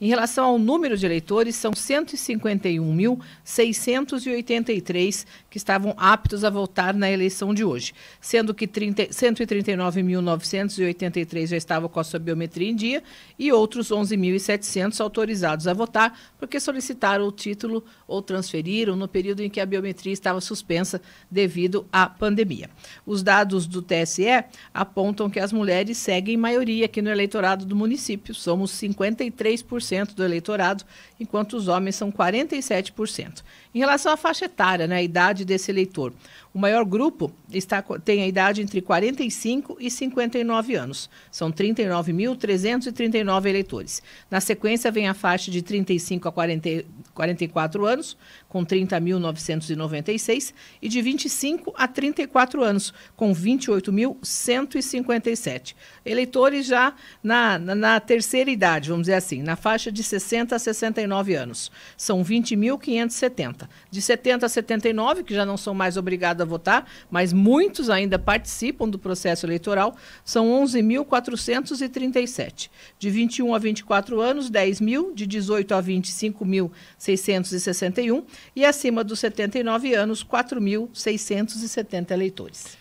Em relação ao número de eleitores, são 151.683 que estavam aptos a votar na eleição de hoje, sendo que 139.983 já estavam com a sua biometria em dia e outros 11.700 autorizados a votar porque solicitaram o título ou transferiram no período em que a biometria estava suspensa devido à pandemia. Os dados do TSE apontam que as mulheres seguem maioria aqui no eleitorado do município, somos 53%. 40% do eleitorado, enquanto os homens são 47%. Em relação à faixa etária, né, a idade desse eleitor, o maior grupo está, tem a idade entre 45 e 59 anos. São 39.339 eleitores. Na sequência vem a faixa de 35 a 40, 44 anos, com 30.996, e de 25 a 34 anos, com 28.157. Eleitores já na, na, na, terceira idade, vamos dizer assim, na faixa de 60 a 69 anos. São 20.570. De 70 a 79, que já não são mais obrigados a votar, mas muitos ainda participam do processo eleitoral, são 11.437. De 21 a 24 anos, 10 mil. De 18 a 25 mil, 661, e acima dos 79 anos, 4.670 eleitores.